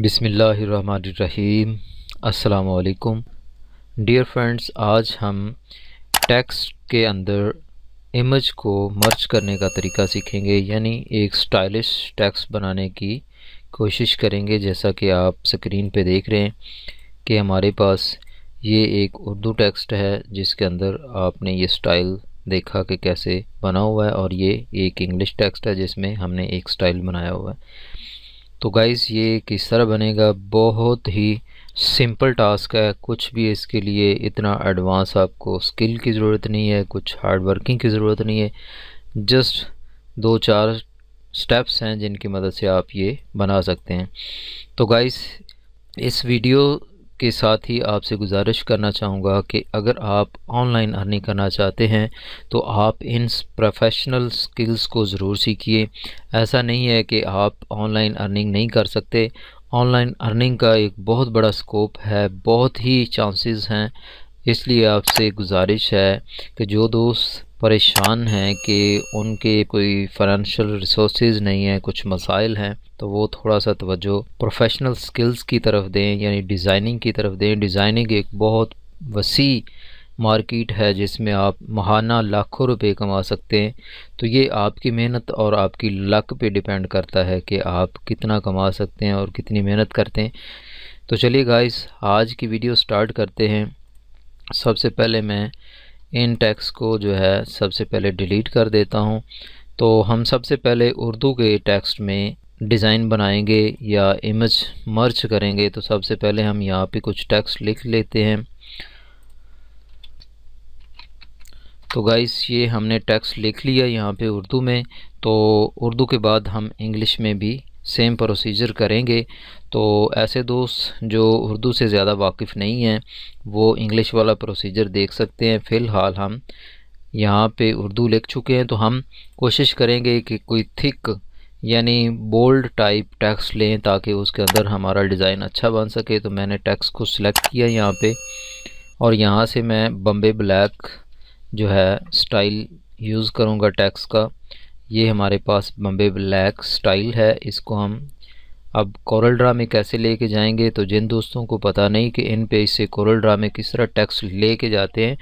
बिसमीम् अल्लाम dear friends आज हम टेक्स्ट के अंदर इमेज को मर्ज करने का तरीका सीखेंगे यानी एक स्टाइलिश टेक्स्ट बनाने की कोशिश करेंगे जैसा कि आप स्क्रीन पे देख रहे हैं कि हमारे पास ये एक उर्दू टेक्स्ट है जिसके अंदर आपने ये स्टाइल देखा कि कैसे बना हुआ है और ये एक इंग्लिश टेक्स्ट है जिसमें हमने एक स्टाइल बनाया हुआ है तो गाइज़ ये किस तरह बनेगा बहुत ही सिंपल टास्क है कुछ भी इसके लिए इतना एडवांस आपको स्किल की ज़रूरत नहीं है कुछ हार्ड वर्किंग की ज़रूरत नहीं है जस्ट दो चार स्टेप्स हैं जिनकी मदद से आप ये बना सकते हैं तो गाइस इस वीडियो के साथ ही आपसे गुजारिश करना चाहूँगा कि अगर आप ऑनलाइन अर्निंग करना चाहते हैं तो आप इन प्रोफेशनल स्किल्स को ज़रूर सीखिए ऐसा नहीं है कि आप ऑनलाइन अर्निंग नहीं कर सकते ऑनलाइन अर्निंग का एक बहुत बड़ा स्कोप है बहुत ही चांसेस हैं इसलिए आपसे गुजारिश है कि जो दोस्त परेशान हैं कि उनके कोई फाइनेंशियल रिसोर्स नहीं है कुछ मसाइल हैं तो वो थोड़ा सा तवज्जो प्रोफेशनल स्किल्स की तरफ दें यानी डिज़ाइनिंग की तरफ दें डिज़ाइनिंग एक बहुत वसी मार्केट है जिसमें आप महाना लाखों रुपए कमा सकते हैं तो ये आपकी मेहनत और आपकी लक पे डिपेंड करता है कि आप कितना कमा सकते हैं और कितनी मेहनत करते हैं तो चलिए गाइस आज की वीडियो स्टार्ट करते हैं सबसे पहले मैं इन टैक्स को जो है सबसे पहले डिलीट कर देता हूँ तो हम सबसे पहले उर्दू के टेक्स्ट में डिज़ाइन बनाएंगे या इमेज मर्च करेंगे तो सबसे पहले हम यहाँ पे कुछ टेक्स्ट लिख लेते हैं तो गाइस ये हमने टेक्स्ट लिख लिया यहाँ पे उर्दू में तो उर्दू के बाद हम इंग्लिश में भी सेम प्रोसीजर करेंगे तो ऐसे दोस्त जो उर्दू से ज़्यादा वाकिफ़ नहीं हैं वो इंग्लिश वाला प्रोसीजर देख सकते हैं फ़िलहाल हम यहाँ पे उर्दू लिख चुके हैं तो हम कोशिश करेंगे कि कोई थिक यानी बोल्ड टाइप टैक्स लें ताकि उसके अंदर हमारा डिज़ाइन अच्छा बन सके तो मैंने टैक्स को सिलेक्ट किया यहाँ पे और यहाँ से मैं बम्बे ब्लैक जो है स्टाइल यूज़ करूँगा टैक्स का ये हमारे पास बम्बे ब्लैक स्टाइल है इसको हम अब कोरल ड्रा में कैसे लेके जाएंगे तो जिन दोस्तों को पता नहीं कि इन पेज से कोरल ड्रा में किस तरह टैक्स लेके जाते हैं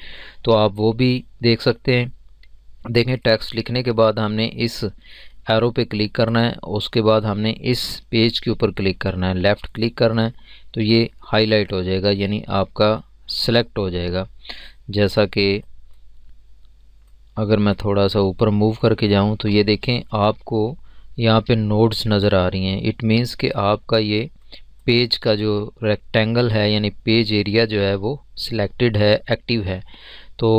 तो आप वो भी देख सकते हैं देखें टैक्स लिखने के बाद हमने इस एरो पे क्लिक करना है उसके बाद हमने इस पेज के ऊपर क्लिक करना है लेफ़्ट क्लिक करना है तो ये हाईलाइट हो जाएगा यानी आपका सेलेक्ट हो जाएगा जैसा कि अगर मैं थोड़ा सा ऊपर मूव करके जाऊँ तो ये देखें आपको यहाँ पे नोड्स नज़र आ रही हैं इट मीन्स कि आपका ये पेज का जो रेक्टेंगल है यानी पेज एरिया जो है वो सिलेक्टेड है एक्टिव है तो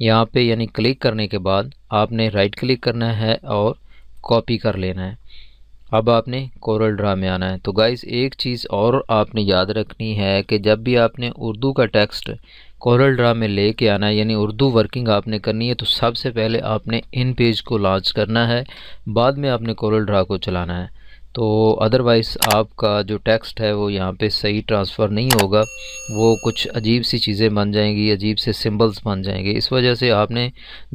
यहाँ पे यानी क्लिक करने के बाद आपने राइट क्लिक करना है और कॉपी कर लेना है अब आपने कोरल ड्रा में आना है तो गाइस एक चीज़ और आपने याद रखनी है कि जब भी आपने उर्दू का टेक्स्ट कोरल ड्रा में लेके आना है यानी उर्दू वर्किंग आपने करनी है तो सबसे पहले आपने इन पेज को लॉन्च करना है बाद में आपने कोरल ड्रा को चलाना है तो अदरवाइज़ आपका जो टेक्स्ट है वो यहाँ पे सही ट्रांसफ़र नहीं होगा वो कुछ अजीब सी चीज़ें बन जाएंगी अजीब से सिंबल्स बन जाएंगे इस वजह से आपने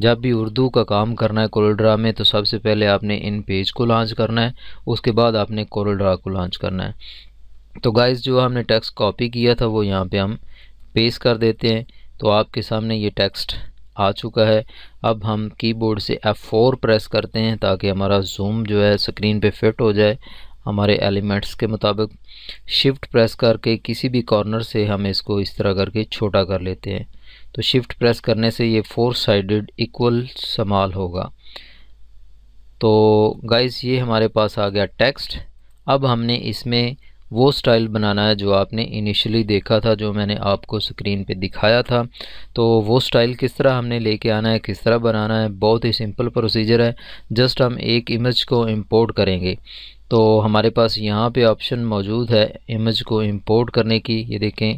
जब भी उर्दू का काम करना है कोरलड्रा में तो सबसे पहले आपने इन पेज को लॉन्च करना है उसके बाद आपने कोरलड्रा को लॉन्च करना है तो गाइज़ जो हमने टेक्स्ट कॉपी किया था वो यहाँ पर हम पेस्ट कर देते हैं तो आपके सामने ये टेक्स्ट आ चुका है अब हम कीबोर्ड से F4 प्रेस करते हैं ताकि हमारा जूम जो है स्क्रीन पे फिट हो जाए हमारे एलिमेंट्स के मुताबिक शिफ्ट प्रेस करके किसी भी कॉर्नर से हम इसको इस तरह करके छोटा कर लेते हैं तो शिफ्ट प्रेस करने से ये फोर साइडेड इक्वल समाल होगा तो गाइस ये हमारे पास आ गया टेक्स्ट अब हमने इसमें वो स्टाइल बनाना है जो आपने इनिशियली देखा था जो मैंने आपको स्क्रीन पे दिखाया था तो वो स्टाइल किस तरह हमने लेके आना है किस तरह बनाना है बहुत ही सिंपल प्रोसीजर है जस्ट हम एक इमेज को इंपोर्ट करेंगे तो हमारे पास यहाँ पे ऑप्शन मौजूद है इमेज को इंपोर्ट करने की ये देखें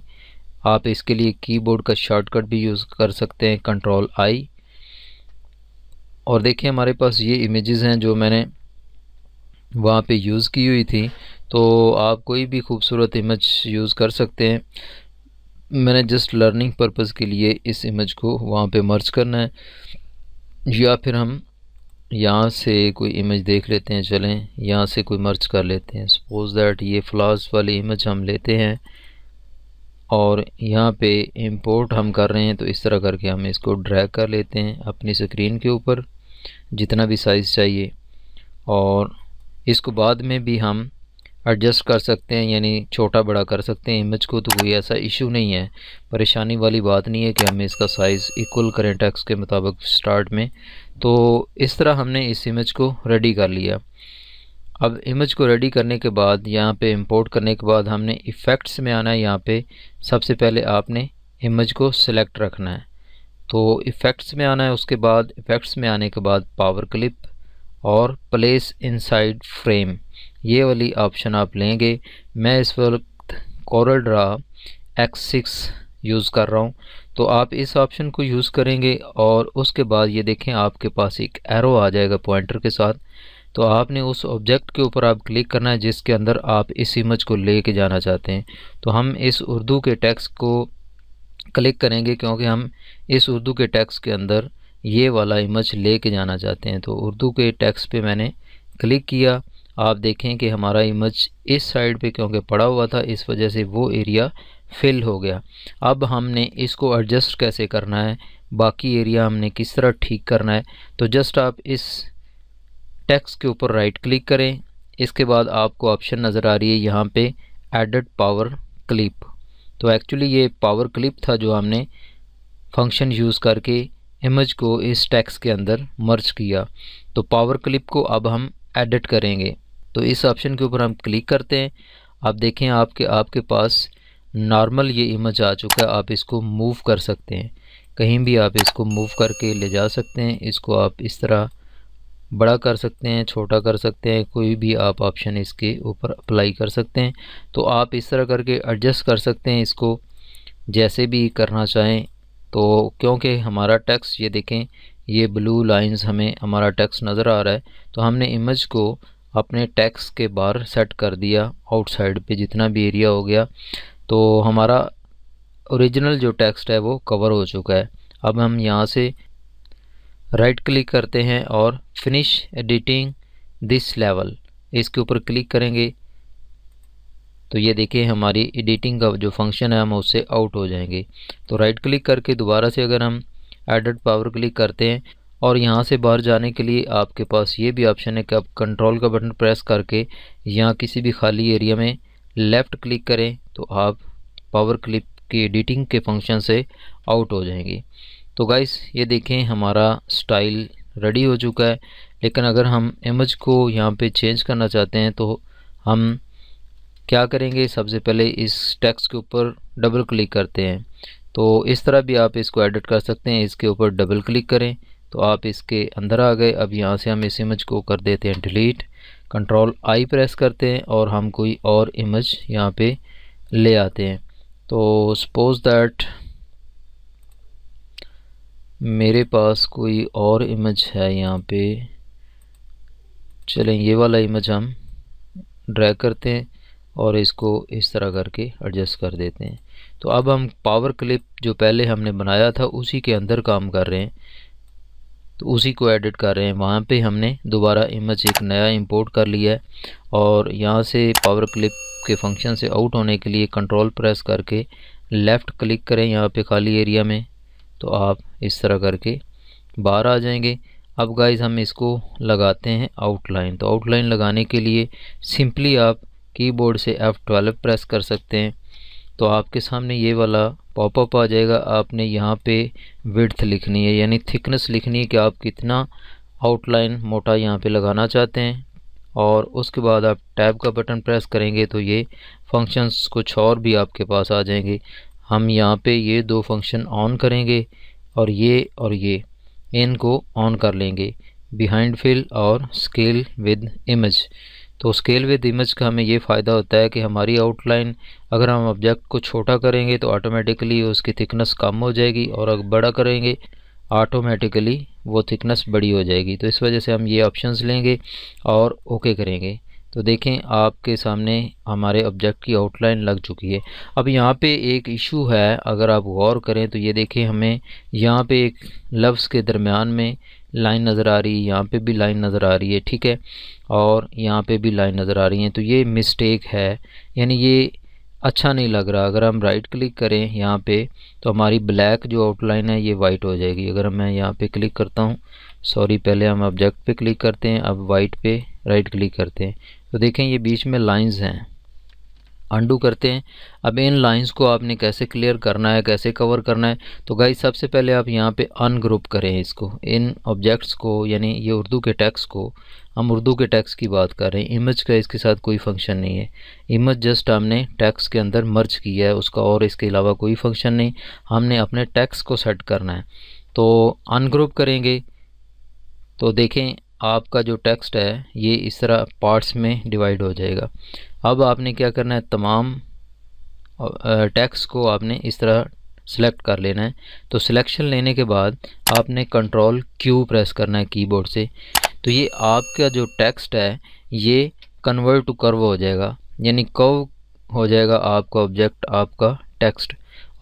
आप इसके लिए कीबोर्ड का शॉर्टकट भी यूज़ कर सकते हैं कंट्रोल आई और देखिए हमारे पास ये इमेज़ हैं जो मैंने वहाँ पे यूज़ की हुई थी तो आप कोई भी खूबसूरत इमेज यूज़ कर सकते हैं मैंने जस्ट लर्निंग पर्पज़ के लिए इस इमेज को वहाँ पे मर्ज करना है या फिर हम यहाँ से कोई इमेज देख लेते हैं चलें यहाँ से कोई मर्ज कर लेते हैं सपोज़ दैट ये फ्लास वाली इमेज हम लेते हैं और यहाँ पे इंपोर्ट हम कर रहे हैं तो इस तरह करके हम इसको ड्रैग कर लेते हैं अपनी स्क्रीन के ऊपर जितना भी साइज़ चाहिए और इसको बाद में भी हम एडजस्ट कर सकते हैं यानी छोटा बड़ा कर सकते हैं इमेज को तो कोई ऐसा इशू नहीं है परेशानी वाली बात नहीं है कि हमें इसका साइज़ इक्वल करें टैक्स के मुताबिक स्टार्ट में तो इस तरह हमने इस इमेज को रेडी कर लिया अब इमेज को रेडी करने के बाद यहाँ पे इंपोर्ट करने के बाद हमने इफ़ेक्ट्स में आना है यहाँ पे सबसे पहले आपने इमेज को सिलेक्ट रखना है तो इफ़ेक्ट्स में आना है उसके बाद इफ़ेक्ट्स में आने के बाद पावर क्लिप और प्लेस इनसाइड फ्रेम ये वाली ऑप्शन आप लेंगे मैं इस वक्त CorelDRAW X six use कर रहा हूँ तो आप इस ऑप्शन को यूज़ करेंगे और उसके बाद ये देखें आपके पास एक एरो आ जाएगा पॉइंटर के साथ तो आपने उस ऑब्जेक्ट के ऊपर आप क्लिक करना है जिसके अंदर आप इस इमेज को ले के जाना चाहते हैं तो हम इस उर्दू के टैक्स को क्लिक करेंगे क्योंकि हम इस उर्दू के टैक्स के अंदर ये वाला इमेज ले के जाना चाहते हैं तो उर्दू के टैक्स पे मैंने क्लिक किया आप देखें कि हमारा इमेज इस साइड पे क्योंकि पड़ा हुआ था इस वजह से वो एरिया फिल हो गया अब हमने इसको एडजस्ट कैसे करना है बाकी एरिया हमने किस तरह ठीक करना है तो जस्ट आप इस टैक्स के ऊपर राइट क्लिक करें इसके बाद आपको ऑप्शन नज़र आ रही है यहाँ पे एडिट पावर क्लिप तो एक्चुअली ये पावर क्लिप था जो हमने फंक्शन यूज़ करके इमेज को इस टैक्स के अंदर मर्ज किया तो पावर क्लिप को अब हम एडिट करेंगे तो इस ऑप्शन के ऊपर हम क्लिक करते हैं आप देखें आपके आपके पास नॉर्मल ये इमेज आ चुका है आप इसको मूव कर सकते हैं कहीं भी आप इसको मूव करके ले जा सकते हैं इसको आप इस तरह बड़ा कर सकते हैं छोटा कर सकते हैं कोई भी आप ऑप्शन इसके ऊपर अप्लाई कर सकते हैं तो आप इस तरह करके एडजस्ट कर सकते हैं इसको जैसे भी करना चाहें तो क्योंकि हमारा टैक्स ये देखें ये ब्लू लाइंस हमें हमारा टैक्स नज़र आ रहा है तो हमने इमेज को अपने टैक्स के बाहर सेट कर दिया आउटसाइड पे जितना भी एरिया हो गया तो हमारा ओरिजिनल जो टेक्स्ट है वो कवर हो चुका है अब हम यहाँ से राइट क्लिक करते हैं और फिनिश एडिटिंग दिस लेवल इसके ऊपर क्लिक करेंगे तो ये देखिए हमारी एडिटिंग का जो फंक्शन है हम उससे आउट हो जाएंगे तो राइट क्लिक करके दोबारा से अगर हम एडेड पावर क्लिक करते हैं और यहाँ से बाहर जाने के लिए आपके पास ये भी ऑप्शन है कि आप कंट्रोल का बटन प्रेस करके यहाँ किसी भी खाली एरिया में लेफ़्ट क्लिक करें तो आप पावर क्लिप की एडिटिंग के फंक्शन से आउट हो जाएंगे तो गाइस ये देखें हमारा स्टाइल रेडी हो चुका है लेकिन अगर हम इमेज को यहाँ पे चेंज करना चाहते हैं तो हम क्या करेंगे सबसे पहले इस टैक्स के ऊपर डबल क्लिक करते हैं तो इस तरह भी आप इसको एडिट कर सकते हैं इसके ऊपर डबल क्लिक करें तो आप इसके अंदर आ गए अब यहाँ से हम इस इमेज को कर देते हैं डिलीट कंट्रोल आई प्रेस करते हैं और हम कोई और इमेज यहाँ पे ले आते हैं तो सपोज़ दैट मेरे पास कोई और इमेज है यहाँ पे चलें ये वाला इमेज हम ड्रैग करते हैं और इसको इस तरह करके एडजस्ट कर देते हैं तो अब हम पावर क्लिप जो पहले हमने बनाया था उसी के अंदर काम कर रहे हैं तो उसी को एडिट कर रहे हैं वहाँ पे हमने दोबारा इमेज एक नया इंपोर्ट कर लिया है और यहाँ से पावर क्लिप के फंक्शन से आउट होने के लिए कंट्रोल प्रेस करके लेफ़्ट क्लिक करें यहाँ पे खाली एरिया में तो आप इस तरह करके बाहर आ जाएंगे अब गाइज हम इसको लगाते हैं आउटलाइन तो आउटलाइन लगाने के लिए सिंपली आप कीबोर्ड से एफ़ प्रेस कर सकते हैं तो आपके सामने ये वाला पॉपअप आ जाएगा आपने यहाँ पे विड्थ लिखनी है यानी थिकनेस लिखनी है कि आप कितना आउटलाइन मोटा यहाँ पे लगाना चाहते हैं और उसके बाद आप टैब का बटन प्रेस करेंगे तो ये फंक्शंस कुछ और भी आपके पास आ जाएंगे हम यहाँ पे ये दो फंक्शन ऑन करेंगे और ये और ये इनको ऑन कर लेंगे बिहाइंड फिल और स्केल विद इमेज तो स्केल विद इमेज का हमें ये फ़ायदा होता है कि हमारी आउटलाइन अगर हम ऑब्जेक्ट को छोटा करेंगे तो ऑटोमेटिकली उसकी थिकनेस कम हो जाएगी और अगर बड़ा करेंगे ऑटोमेटिकली वो थिकनेस बड़ी हो जाएगी तो इस वजह से हम ये ऑप्शंस लेंगे और ओके करेंगे तो देखें आपके सामने हमारे ऑब्जेक्ट की आउटलाइन लग चुकी है अब यहाँ पे एक इशू है अगर आप गौर करें तो ये देखें हमें यहाँ पे एक लफ्ज़ के दरमियान में लाइन नज़र आ रही है यहाँ पे भी लाइन नज़र आ रही है ठीक है और यहाँ पे भी लाइन नज़र आ रही है तो ये मिस्टेक है यानी ये अच्छा नहीं लग रहा अगर हम राइट क्लिक करें यहाँ पे तो हमारी ब्लैक जो आउटलाइन है ये वाइट हो जाएगी अगर मैं यहाँ पे क्लिक करता हूँ सॉरी पहले हम ऑब्जेक्ट पे क्लिक करते हैं अब वाइट पे राइट क्लिक करते हैं तो देखें ये बीच में लाइंस हैं अंडू करते हैं अब इन लाइंस को आपने कैसे क्लियर करना है कैसे कवर करना है तो गाई सबसे पहले आप यहाँ पे अनग्रुप करें इसको इन ऑब्जेक्ट्स को यानी ये उर्दू के टैक्स को हम उर्दू के टैक्स की बात कर रहे हैं इमेज का इसके साथ कोई फंक्शन नहीं है इमेज जस्ट हमने टैक्स के अंदर मर्ज किया है उसका और इसके अलावा कोई फंक्शन नहीं हमने अपने टैक्स को सेट करना है तो अनग्रुप करेंगे तो देखें आपका जो टेक्स्ट है ये इस तरह पार्ट्स में डिवाइड हो जाएगा अब आपने क्या करना है तमाम टेक्स्ट को आपने इस तरह सेलेक्ट कर लेना है तो सिलेक्शन लेने के बाद आपने कंट्रोल क्यू प्रेस करना है कीबोर्ड से तो ये आपका जो टेक्स्ट है ये कन्वर्ट टू कर्व हो जाएगा यानी कर्व हो जाएगा आपका ऑब्जेक्ट आपका टेक्स्ट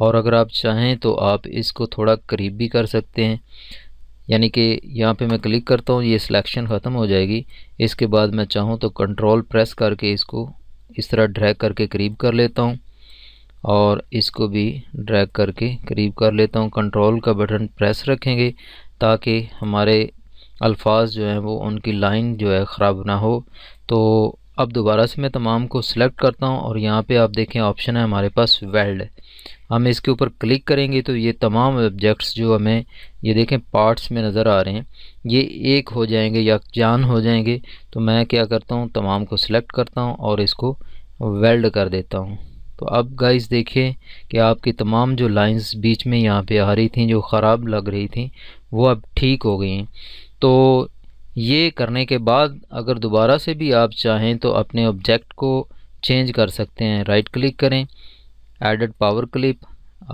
और अगर आप चाहें तो आप इसको थोड़ा करीब भी कर सकते हैं यानी कि यहाँ पे मैं क्लिक करता हूँ ये सिलेक्शन ख़त्म हो जाएगी इसके बाद मैं चाहूँ तो कंट्रोल प्रेस करके इसको इस तरह ड्रैग करके करीब कर लेता हूँ और इसको भी ड्रैग करके करीब कर लेता हूँ कंट्रोल का बटन प्रेस रखेंगे ताकि हमारे अल्फाज जो हैं वो उनकी लाइन जो है ख़राब ना हो तो अब दोबारा से मैं तमाम को सिलेक्ट करता हूँ और यहाँ पे आप देखें ऑप्शन है हमारे पास वेल्ड हम इसके ऊपर क्लिक करेंगे तो ये तमाम ऑब्जेक्ट्स जो हमें ये देखें पार्ट्स में नज़र आ रहे हैं ये एक हो जाएंगे या जान हो जाएंगे तो मैं क्या करता हूँ तमाम को सिलेक्ट करता हूँ और इसको वेल्ड कर देता हूँ तो अब गाइस देखिए कि आपकी तमाम जो लाइंस बीच में यहाँ पे आ रही थी जो ख़राब लग रही थी वो अब ठीक हो गई हैं तो ये करने के बाद अगर दोबारा से भी आप चाहें तो अपने ऑब्जेक्ट को चेंज कर सकते हैं राइट क्लिक करें एडेड पावर क्लिप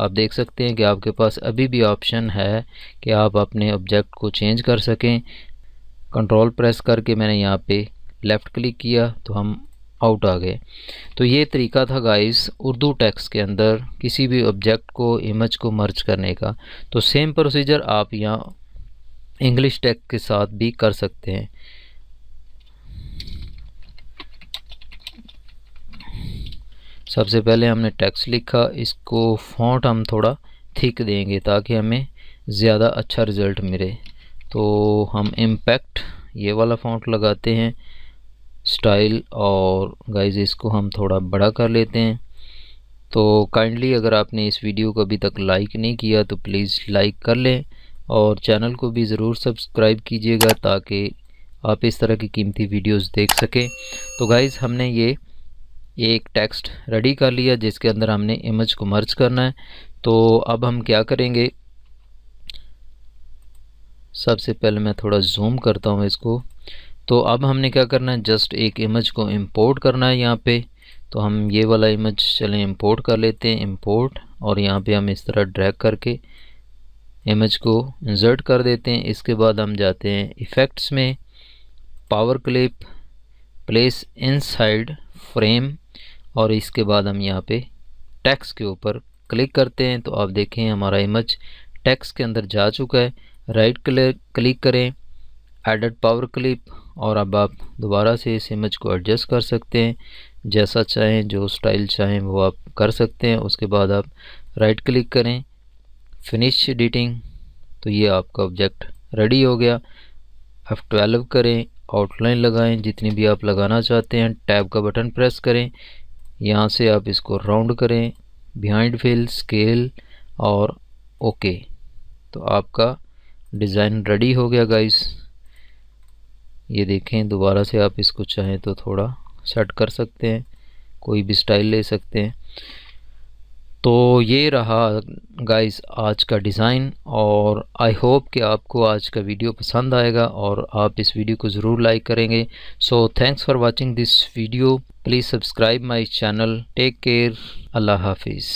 आप देख सकते हैं कि आपके पास अभी भी ऑप्शन है कि आप अपने ऑब्जेक्ट को चेंज कर सकें कंट्रोल प्रेस करके मैंने यहाँ पे लेफ़्ट क्लिक किया तो हम आउट आ गए तो ये तरीका था गाइस उर्दू टैक्स के अंदर किसी भी ऑब्जेक्ट को इमेज को मर्ज करने का तो सेम प्रोसीजर आप यहाँ इंग्लिश टैग के साथ भी कर सकते हैं सबसे पहले हमने टेक्स्ट लिखा इसको फॉन्ट हम थोड़ा थिक देंगे ताकि हमें ज़्यादा अच्छा रिज़ल्ट मिले तो हम इम्पैक्ट ये वाला फॉन्ट लगाते हैं स्टाइल और गाइज इसको हम थोड़ा बड़ा कर लेते हैं तो काइंडली अगर आपने इस वीडियो को अभी तक लाइक नहीं किया तो प्लीज़ लाइक कर लें और चैनल को भी ज़रूर सब्सक्राइब कीजिएगा ताकि आप इस तरह की कीमती वीडियोस देख सकें तो गाइज़ हमने ये एक टेक्स्ट रेडी कर लिया जिसके अंदर हमने इमेज को मर्ज करना है तो अब हम क्या करेंगे सबसे पहले मैं थोड़ा जूम करता हूँ इसको तो अब हमने क्या करना है जस्ट एक इमेज को इंपोर्ट करना है यहाँ पे तो हम ये वाला इमेज चलें इंपोर्ट कर लेते हैं इंपोर्ट और यहाँ पे हम इस तरह ड्रैग करके इमेज को इंसर्ट कर देते हैं इसके बाद हम जाते हैं इफ़ेक्ट्स में power clip place inside frame और इसके बाद हम यहाँ पे टैक्स के ऊपर क्लिक करते हैं तो आप देखें हमारा इमेज टैक्स के अंदर जा चुका है राइट क्लिक क्लिक करें एडेड पावर क्लिप और अब आप दोबारा से इस इमेज को एडजस्ट कर सकते हैं जैसा चाहें जो स्टाइल चाहें वो आप कर सकते हैं उसके बाद आप राइट क्लिक करें फिनिश एडिटिंग तो ये आपका ऑब्जेक्ट रेडी हो गया एफ़ ट्वेल्व करें आउटलाइन लगाएं जितनी भी आप लगाना चाहते हैं टैब का बटन प्रेस करें यहाँ से आप इसको राउंड करें बिहाइंड फिल स्केल और ओके तो आपका डिज़ाइन रेडी हो गया गाइस ये देखें दोबारा से आप इसको चाहें तो थोड़ा सेट कर सकते हैं कोई भी स्टाइल ले सकते हैं तो ये रहा गाइस आज का डिज़ाइन और आई होप कि आपको आज का वीडियो पसंद आएगा और आप इस वीडियो को ज़रूर लाइक करेंगे so thanks for watching this video please subscribe my channel take care अल्लाह हाफिज़